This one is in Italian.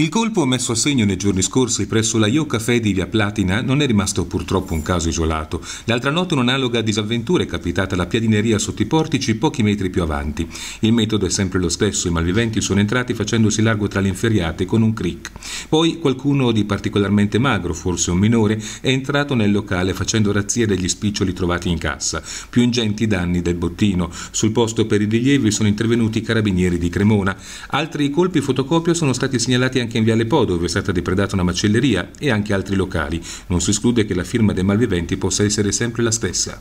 Il colpo messo a segno nei giorni scorsi presso la Yo Café di Via Platina non è rimasto purtroppo un caso isolato. L'altra notte un'analoga disavventura è capitata alla piadineria sotto i portici pochi metri più avanti. Il metodo è sempre lo stesso, i malviventi sono entrati facendosi largo tra le inferriate con un crick. Poi qualcuno di particolarmente magro, forse un minore, è entrato nel locale facendo razzia degli spiccioli trovati in cassa, più ingenti danni del bottino. Sul posto per i rilievi sono intervenuti i carabinieri di Cremona. Altri colpi fotocopio sono stati segnalati anche in Viale Po, dove è stata depredata una macelleria, e anche altri locali. Non si esclude che la firma dei malviventi possa essere sempre la stessa.